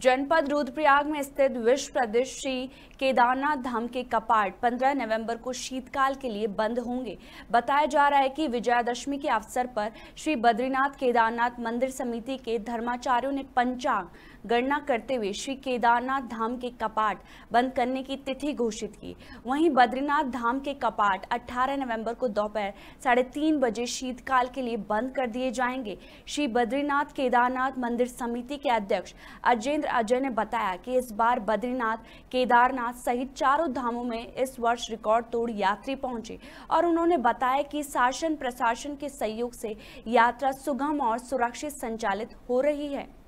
जनपद रुद्रप्रयाग में स्थित विश्व प्रदेश श्री केदारनाथ धाम के कपाट 15 नवंबर को शीतकाल के लिए बंद होंगे बताया जा रहा है कि विजयादशमी के अवसर पर श्री बद्रीनाथ केदारनाथ मंदिर समिति के धर्माचार्यों ने पंचांग गणना करते हुए श्री केदारनाथ धाम के कपाट बंद करने की तिथि घोषित की वहीं बद्रीनाथ धाम के कपाट 18 नवंबर को दोपहर साढ़े तीन बजे शीतकाल के लिए बंद कर दिए जाएंगे श्री बद्रीनाथ केदारनाथ मंदिर समिति के अध्यक्ष अजय महेंद्र अजय ने बताया कि इस बार बद्रीनाथ केदारनाथ सहित चारों धामों में इस वर्ष रिकॉर्ड तोड़ यात्री पहुंचे और उन्होंने बताया कि शासन प्रशासन के सहयोग से यात्रा सुगम और सुरक्षित संचालित हो रही है